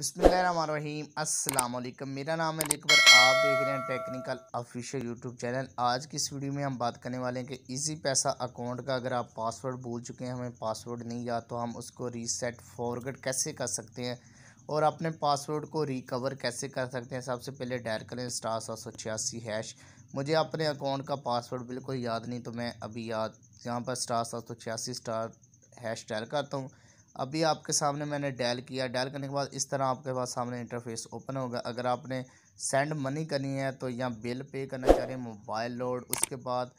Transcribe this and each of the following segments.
बिसमीम अस्सलाम वालेकुम मेरा नाम है अकबर आप देख रहे हैं टेक्निकल ऑफिशियल यूट्यूब चैनल आज की इस वीडियो में हम बात करने वाले हैं कि इजी पैसा अकाउंट का अगर आप पासवर्ड भूल चुके हैं हमें पासवर्ड नहीं याद तो हम उसको रीसेट फॉरवर्ड कैसे कर सकते हैं और अपने पासवर्ड को रिकवर कैसे कर सकते हैं सबसे पहले डायर करें स्टार सात सौ छियासी हैश मुझे अपने अकाउंट का पासवर्ड बिल्कुल याद नहीं तो मैं अभी याद यहाँ पर स्टार सात सौ छियासी स्टार हैश डायल करता हूँ अभी आपके सामने मैंने डैल किया डैल करने के बाद इस तरह आपके पास सामने इंटरफेस ओपन होगा अगर आपने सेंड मनी करनी है तो यहाँ बिल पे करना चाह रहे हैं मोबाइल लोड उसके बाद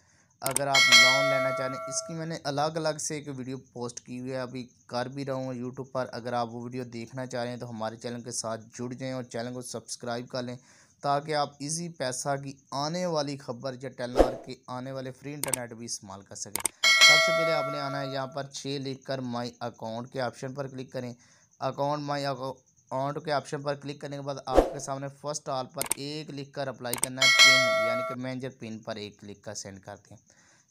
अगर आप लोन लेना चाह रहे हैं इसकी मैंने अलग अलग से एक वीडियो पोस्ट की हुई है अभी कर भी रहा हूँ यूट्यूब पर अगर आप वो वीडियो देखना चाह रहे हैं तो हमारे चैनल के साथ जुड़ जाएँ और चैनल को सब्सक्राइब कर लें ताकि आप इजी पैसा की आने वाली खबर या टेलनार के आने वाले फ्री इंटरनेट भी इस्तेमाल कर सकें सबसे पहले आपने आना है यहाँ पर छः लिख कर माई अकाउंट के ऑप्शन पर क्लिक करें अकाउंट माई अकाउंट के ऑप्शन पर क्लिक करने के बाद आपके सामने फर्स्ट ऑल पर एक लिख कर अप्लाई करना है पिन यानी कि मैनेजर पिन पर एक क्लिक कर सेंड करते हैं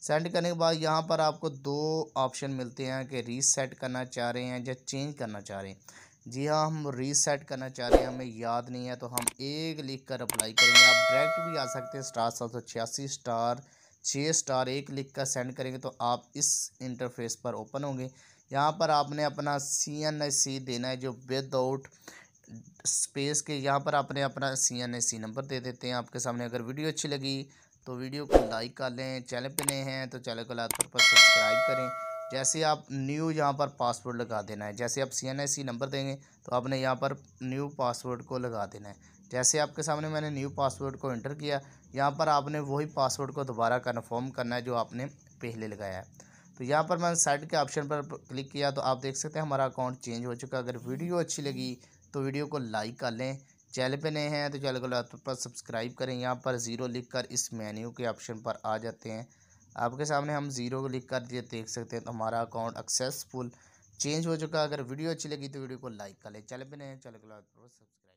सेंड करने के बाद यहाँ पर आपको दो ऑप्शन मिलते हैं कि रीसेट करना चाह रहे हैं या चेंज करना चाह रहे हैं जी हाँ हम रीसेट करना चाह रहे हैं हमें याद नहीं है तो हम एक लिख कर अप्लाई करेंगे आप डायरेक्ट भी आ सकते हैं स्टार सात सौ छियासी स्टार छः स्टार एक लिख कर सेंड करेंगे तो आप इस इंटरफेस पर ओपन होंगे यहाँ पर आपने अपना सी एन एस सी देना है जो विदाउट स्पेस के यहाँ पर आपने अपना C N S C number दे देते हैं आपके सामने अगर वीडियो अच्छी लगी तो वीडियो को लाइक कर लें चैनल पर नए हैं तो चैनल को लाइक पर सब्सक्राइब करें जैसे आप न्यू यहाँ पर पासवर्ड लगा देना है जैसे आप सी नंबर देंगे तो आपने यहाँ पर न्यू पासवर्ड को लगा देना है जैसे आपके सामने मैंने न्यू पासवर्ड को एंटर किया यहाँ पर आपने वही पासवर्ड को दोबारा कन्फर्म करना है जो आपने पहले लगाया है तो यहाँ पर मैंने साइड के ऑप्शन पर क्लिक किया तो आप देख सकते हैं हमारा अकाउंट चेंज हो चुका अगर वीडियो अच्छी लगी तो वीडियो को लाइक कर लें चैनल पर नए हैं तो चैनल को पर सब्सक्राइब करें यहाँ पर ज़ीरो लिख कर इस मेन्यू के ऑप्शन पर आ जाते हैं आपके सामने हम जीरो को लिख कर दिए देख सकते हैं तो हमारा अकाउंट एक्सेसफुल चेंज हो चुका है अगर वीडियो अच्छी लगी तो वीडियो को लाइक कर ले चले बने नहीं सब्सक्राइब